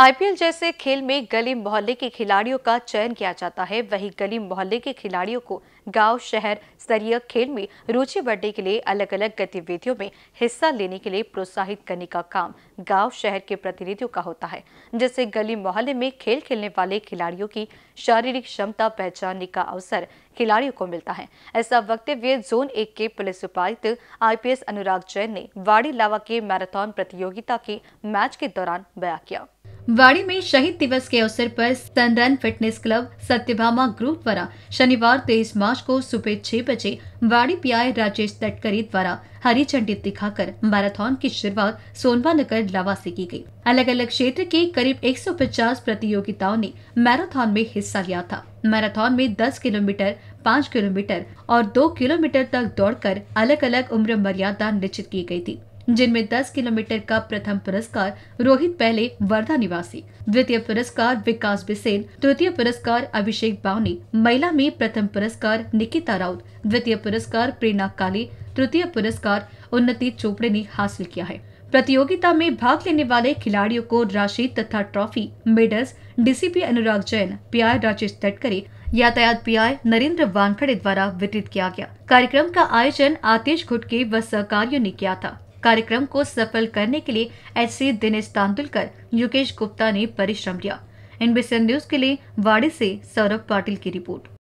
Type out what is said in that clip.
IPL जैसे खेल में गली मोहल्ले के खिलाड़ियों का चयन किया जाता है वहीं गली मोहल्ले के खिलाड़ियों को गांव शहर स्तरीय खेल में रुचि बढ़ने के लिए अलग अलग गतिविधियों में हिस्सा लेने के लिए प्रोत्साहित करने का काम गांव शहर के प्रतिनिधियों का होता है जिससे गली मोहल्ले में खेल खेलने वाले खिलाड़ियों की शारीरिक क्षमता पहचानने का अवसर खिलाड़ियों को मिलता है ऐसा वक्तव्य जोन एक के पुलिस उपायुक्त आईपीएस अनुराग जैन ने वाड़ी लावा के मैराथन प्रतियोगिता के मैच के दौरान बया किया वाड़ी में शहीद दिवस के अवसर पर Sunrun fitness club Satyabhama group द्वारा शनिवार तेईस मार्च को सुबह छह बजे वाड़ी पी राजेश तटकरी द्वारा हरी झंडी दिखाकर मैराथन की शुरुआत सोनवा नगर लावा से की गई। अलग अलग क्षेत्र के करीब 150 प्रतियोगिताओं ने मैराथन में हिस्सा लिया था मैराथन में 10 किलोमीटर पाँच किलोमीटर और दो किलोमीटर तक दौड़कर अलग अलग उम्र मर्यादा निश्चित की गई थी जिनमें 10 किलोमीटर का प्रथम पुरस्कार रोहित पहले वर्धा निवासी द्वितीय पुरस्कार विकास बिसेन तृतीय पुरस्कार अभिषेक बावनी महिला में प्रथम पुरस्कार निकिता राउत द्वितीय पुरस्कार प्रेरणा काली तृतीय पुरस्कार उन्नति चोपड़े ने हासिल किया है प्रतियोगिता में भाग लेने वाले खिलाड़ियों को राशि तथा trophy medals DCP Anurag Jain PR Rajesh Tatkare यातायात पीआई नरेंद्र वानखड़े द्वारा वितरित किया गया कार्यक्रम का आयोजन आतिश के व सहकारियों ने किया था कार्यक्रम को सफल करने के लिए एच सी दिनेश तांदुलकर योगेश गुप्ता ने परिश्रम लिया इनबीसी न्यूज के लिए वाड़ी से सौरभ पाटिल की रिपोर्ट